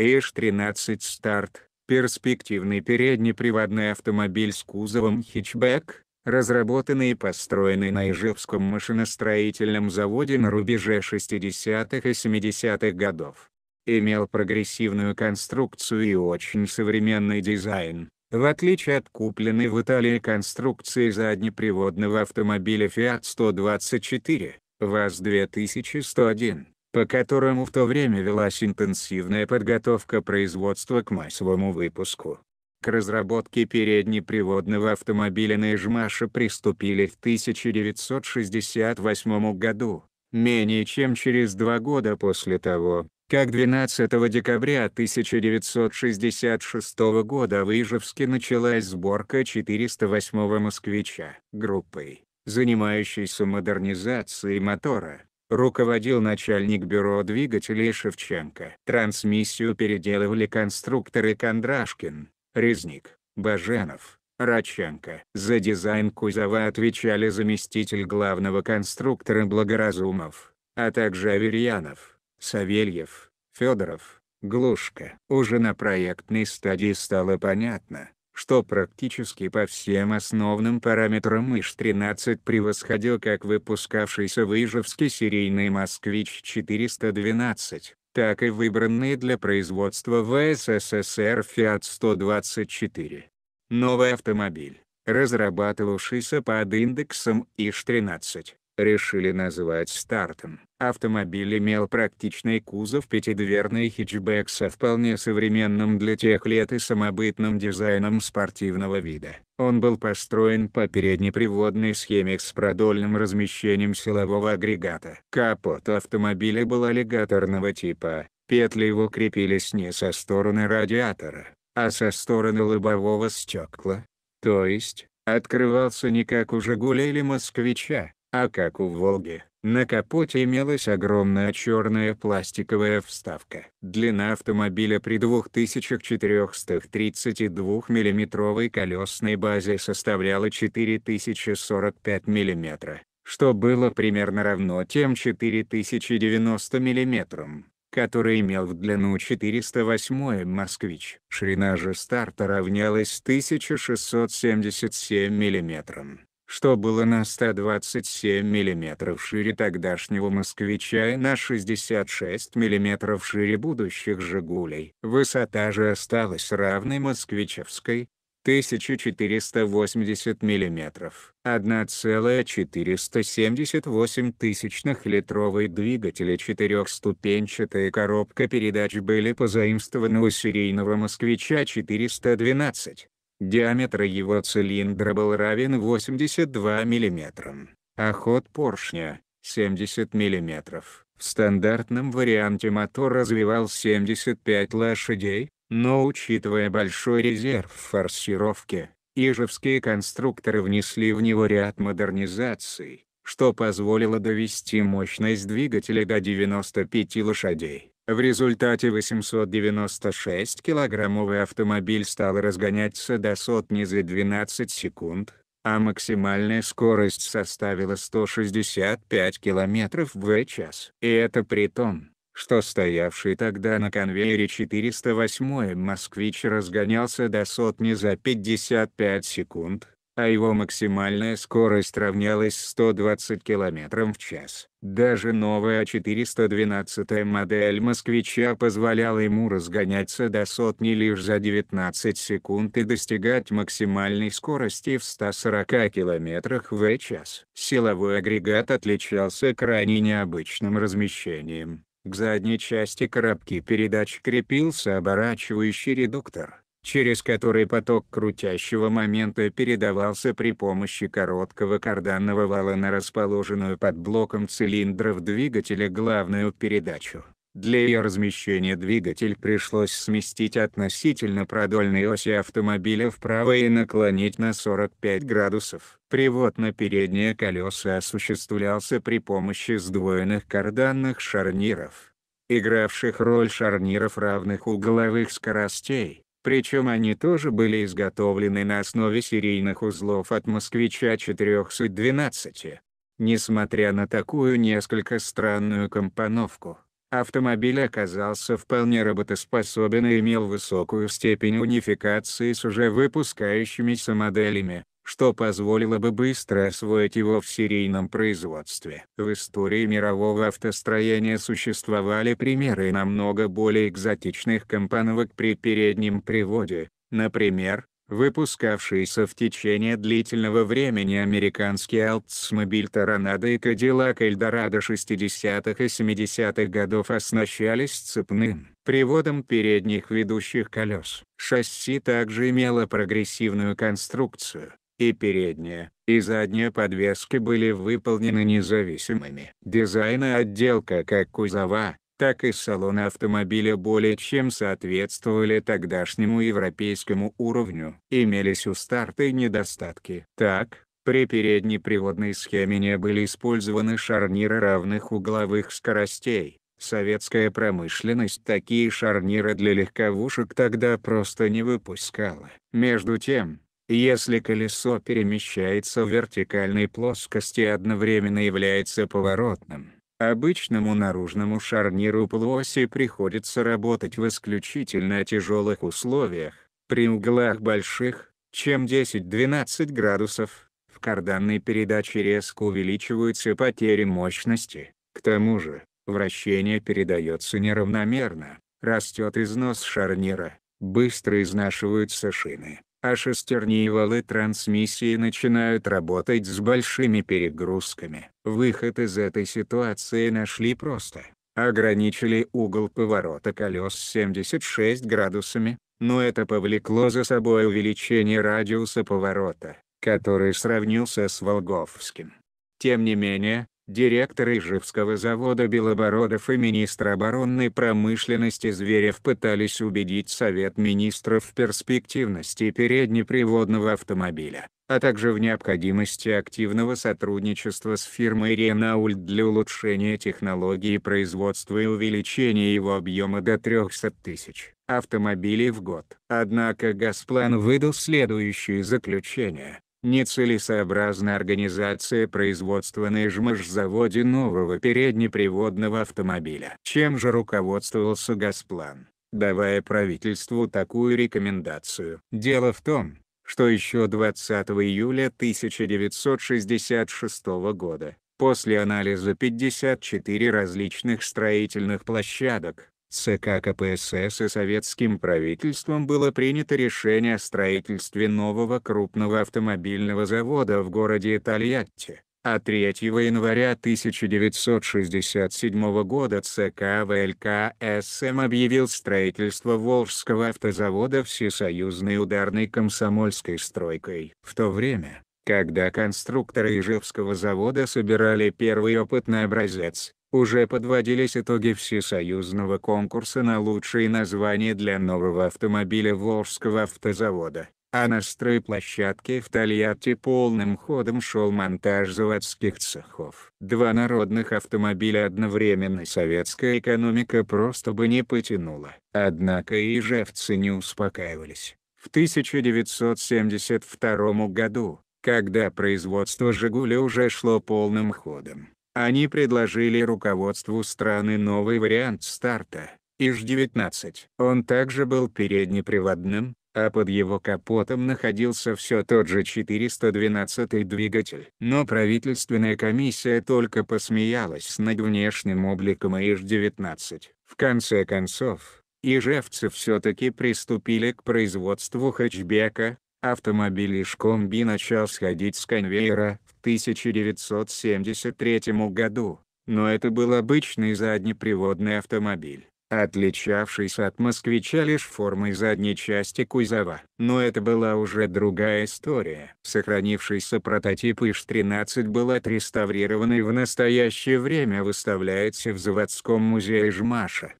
H13 Start, перспективный переднеприводный автомобиль с кузовом хэтчбэк, разработанный и построенный на Ижевском машиностроительном заводе на рубеже 60-х и 70-х годов. Имел прогрессивную конструкцию и очень современный дизайн. В отличие от купленной в Италии конструкции заднеприводного автомобиля Fiat 124, ВАЗ-2101, по которому в то время велась интенсивная подготовка производства к массовому выпуску. К разработке переднеприводного автомобиля на Ижмаше приступили в 1968 году, менее чем через два года после того, как 12 декабря 1966 года в Ижевске началась сборка 408 «Москвича» группой, занимающейся модернизацией мотора руководил начальник бюро двигателей Шевченко. Трансмиссию переделывали конструкторы Кондрашкин, Резник, Баженов, Раченко. За дизайн кузова отвечали заместитель главного конструктора Благоразумов, а также Аверьянов, Савельев, Федоров, Глушка. Уже на проектной стадии стало понятно, что практически по всем основным параметрам ИШ-13 превосходил как выпускавшийся в Ижевске серийный «Москвич-412», так и выбранный для производства в СССР «Фиат-124». Новый автомобиль, разрабатывавшийся под индексом ИШ-13, решили называть стартом. Автомобиль имел практичный кузов пятидверный хэтчбэк со вполне современным для тех лет и самобытным дизайном спортивного вида. Он был построен по переднеприводной схеме с продольным размещением силового агрегата. Капот автомобиля был аллигаторного типа, петли его крепились не со стороны радиатора, а со стороны лобового стекла. То есть, открывался не как у «Жигуля» или «Москвича», а как у «Волги», на капоте имелась огромная черная пластиковая вставка. Длина автомобиля при 2432 миллиметровой колесной базе составляла 4045 мм, что было примерно равно тем 4090 мм который имел в длину 408 «Москвич». Ширина же старта равнялась 1677 мм что было на 127 мм шире тогдашнего «Москвича» и на 66 мм шире будущих «Жигулей». Высота же осталась равной «Москвичевской» 1480 мм, 1,478 тысячных литровый двигатель и четырехступенчатая коробка передач были позаимствованы у серийного «Москвича-412», Диаметр его цилиндра был равен 82 мм, а ход поршня — 70 мм. В стандартном варианте мотор развивал 75 лошадей, но учитывая большой резерв форсировки, ижевские конструкторы внесли в него ряд модернизаций, что позволило довести мощность двигателя до 95 лошадей. В результате 896-килограммовый автомобиль стал разгоняться до сотни за 12 секунд, а максимальная скорость составила 165 км в час. И это при том, что стоявший тогда на конвейере 408 «Москвич» разгонялся до сотни за 55 секунд, а его максимальная скорость равнялась 120 км в час. Даже новая 412 модель «Москвича» позволяла ему разгоняться до сотни лишь за 19 секунд и достигать максимальной скорости в 140 км в час. Силовой агрегат отличался крайне необычным размещением. К задней части коробки передач крепился оборачивающий редуктор через который поток крутящего момента передавался при помощи короткого карданного вала на расположенную под блоком цилиндров двигателя главную передачу. Для ее размещения двигатель пришлось сместить относительно продольной оси автомобиля вправо и наклонить на 45 градусов. Привод на передние колеса осуществлялся при помощи сдвоенных карданных шарниров, игравших роль шарниров равных угловых скоростей причем они тоже были изготовлены на основе серийных узлов от «Москвича 412». Несмотря на такую несколько странную компоновку, автомобиль оказался вполне работоспособен и имел высокую степень унификации с уже выпускающимися моделями что позволило бы быстро освоить его в серийном производстве. В истории мирового автостроения существовали примеры намного более экзотичных компоновок при переднем приводе, например, выпускавшиеся в течение длительного времени американский Oldsmobile Торонадо и Cadillac Eldorado 60-х и 70-х годов оснащались цепным приводом передних ведущих колес. Шасси также имело прогрессивную конструкцию, и передняя, и задняя подвески были выполнены независимыми. Дизайн и отделка как кузова, так и салона автомобиля более чем соответствовали тогдашнему европейскому уровню. Имелись у старта и недостатки. Так, при передней приводной схеме не были использованы шарниры равных угловых скоростей. Советская промышленность такие шарниры для легковушек тогда просто не выпускала. Между тем, если колесо перемещается в вертикальной плоскости и одновременно является поворотным, обычному наружному шарниру полуоси приходится работать в исключительно тяжелых условиях, при углах больших, чем 10-12 градусов, в карданной передаче резко увеличиваются потери мощности, к тому же, вращение передается неравномерно, растет износ шарнира, быстро изнашиваются шины а шестерни и валы трансмиссии начинают работать с большими перегрузками. Выход из этой ситуации нашли просто. Ограничили угол поворота колес 76 градусами, но это повлекло за собой увеличение радиуса поворота, который сравнился с Волговским. Тем не менее, директор Ижевского завода Белобородов и министр оборонной промышленности Зверев пытались убедить Совет министров в перспективности переднеприводного автомобиля, а также в необходимости активного сотрудничества с фирмой Ренаульт для улучшения технологии производства и увеличения его объема до 300 тысяч автомобилей в год. Однако Газплан выдал следующее заключение нецелесообразна организация производства на ижмаш нового переднеприводного автомобиля. Чем же руководствовался Газплан, давая правительству такую рекомендацию? Дело в том, что еще 20 июля 1966 года, после анализа 54 различных строительных площадок, ЦК КПСС и советским правительством было принято решение о строительстве нового крупного автомобильного завода в городе Тольятти, а 3 января 1967 года ЦК ВЛКСМ СМ объявил строительство Волжского автозавода всесоюзной ударной комсомольской стройкой. В то время, когда конструкторы Ижевского завода собирали первый опытный образец, уже подводились итоги всесоюзного конкурса на лучшие названия для нового автомобиля Волжского автозавода, а на стройплощадке в Тольятти полным ходом шел монтаж заводских цехов. Два народных автомобиля одновременно советская экономика просто бы не потянула. Однако и ижевцы не успокаивались. В 1972 году, когда производство «Жигуля» уже шло полным ходом, они предложили руководству страны новый вариант старта, ИЖ-19. Он также был переднеприводным, а под его капотом находился все тот же 412 двигатель. Но правительственная комиссия только посмеялась над внешним обликом ИЖ-19. В конце концов, ижевцы все-таки приступили к производству хэтчбека, автомобиль Шкомби начал сходить с конвейера в 1973 году, но это был обычный заднеприводный автомобиль, отличавшийся от «Москвича» лишь формой задней части кузова. Но это была уже другая история. Сохранившийся прототип ИШ-13 был отреставрирован и в настоящее время выставляется в заводском музее Жмаша.